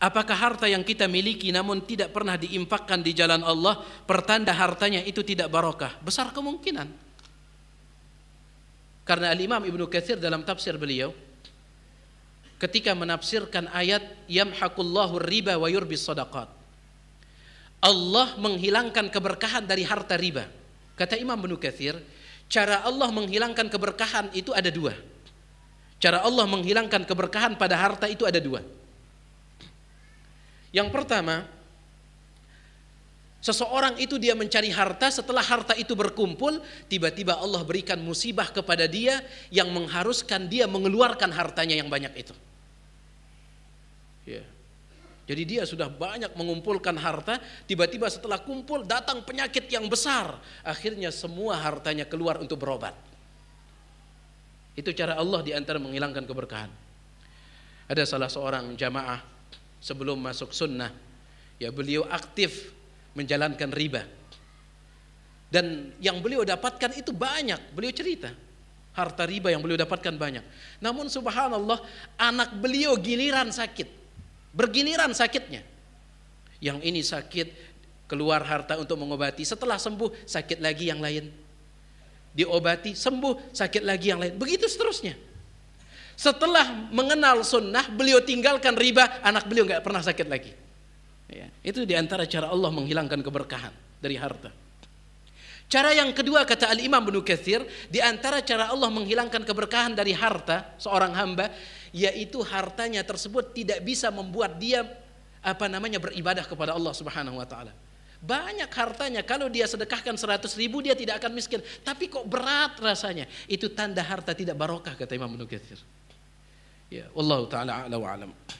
Apakah harta yang kita miliki namun tidak pernah diinfakkan di jalan Allah, pertanda hartanya itu tidak barokah? Besar kemungkinan. Karena Al-Imam Ibnu Katsir dalam tafsir beliau ketika menafsirkan ayat yamhaqullahu riba wa yurbis sadaqat. Allah menghilangkan keberkahan dari harta riba. Kata Imam Ibnu Katsir, cara Allah menghilangkan keberkahan itu ada dua. Cara Allah menghilangkan keberkahan pada harta itu ada dua. Yang pertama, seseorang itu dia mencari harta, setelah harta itu berkumpul, tiba-tiba Allah berikan musibah kepada dia yang mengharuskan dia mengeluarkan hartanya yang banyak itu. Ya. Jadi dia sudah banyak mengumpulkan harta, tiba-tiba setelah kumpul datang penyakit yang besar. Akhirnya semua hartanya keluar untuk berobat. Itu cara Allah diantara menghilangkan keberkahan. Ada salah seorang jamaah sebelum masuk sunnah ya beliau aktif menjalankan riba dan yang beliau dapatkan itu banyak beliau cerita harta riba yang beliau dapatkan banyak namun subhanallah anak beliau giliran sakit bergiliran sakitnya yang ini sakit keluar harta untuk mengobati setelah sembuh sakit lagi yang lain diobati sembuh sakit lagi yang lain begitu seterusnya setelah mengenal sunnah, beliau tinggalkan riba, anak beliau nggak pernah sakit lagi. Ya, itu diantara cara Allah menghilangkan keberkahan dari harta. Cara yang kedua kata Al Imam Ibnu Katsir, diantara cara Allah menghilangkan keberkahan dari harta seorang hamba yaitu hartanya tersebut tidak bisa membuat dia apa namanya beribadah kepada Allah Subhanahu wa taala. Banyak hartanya kalau dia sedekahkan 100 ribu dia tidak akan miskin. Tapi kok berat rasanya. Itu tanda harta tidak barokah kata Imam Ibnu Katsir. والله تعالى أعلى وأعلم